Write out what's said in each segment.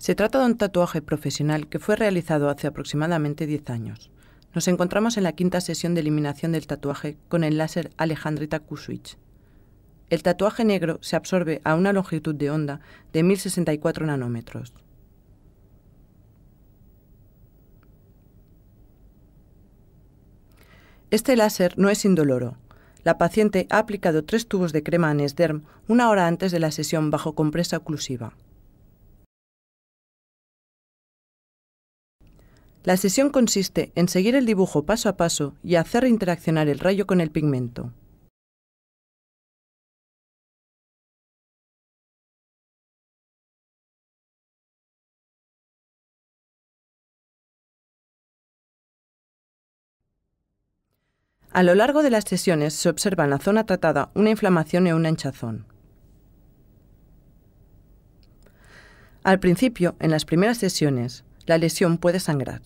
Se trata de un tatuaje profesional que fue realizado hace aproximadamente 10 años. Nos encontramos en la quinta sesión de eliminación del tatuaje con el láser Alejandrita Kuswich. El tatuaje negro se absorbe a una longitud de onda de 1064 nanómetros. Este láser no es indoloro. La paciente ha aplicado tres tubos de crema Anesderm una hora antes de la sesión bajo compresa oclusiva. La sesión consiste en seguir el dibujo paso a paso y hacer interaccionar el rayo con el pigmento. A lo largo de las sesiones se observa en la zona tratada una inflamación y una hinchazón. Al principio, en las primeras sesiones, la lesión puede sangrar.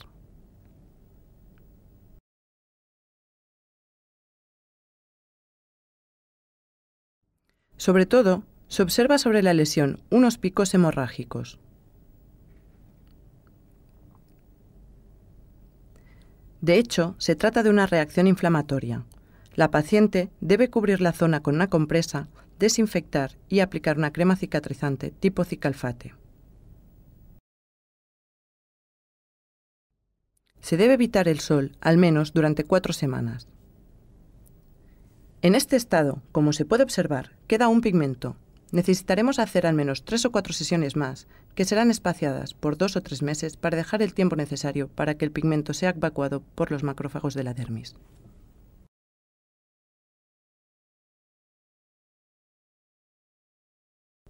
Sobre todo, se observa sobre la lesión unos picos hemorrágicos. De hecho, se trata de una reacción inflamatoria. La paciente debe cubrir la zona con una compresa, desinfectar y aplicar una crema cicatrizante tipo cicalfate. se debe evitar el sol al menos durante cuatro semanas. En este estado, como se puede observar, queda un pigmento. Necesitaremos hacer al menos tres o cuatro sesiones más, que serán espaciadas por dos o tres meses para dejar el tiempo necesario para que el pigmento sea evacuado por los macrófagos de la dermis.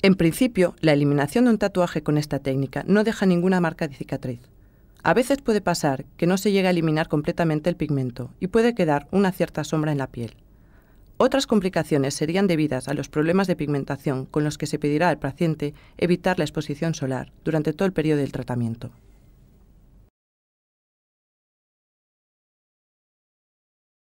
En principio, la eliminación de un tatuaje con esta técnica no deja ninguna marca de cicatriz. A veces puede pasar que no se llegue a eliminar completamente el pigmento y puede quedar una cierta sombra en la piel. Otras complicaciones serían debidas a los problemas de pigmentación con los que se pedirá al paciente evitar la exposición solar durante todo el periodo del tratamiento.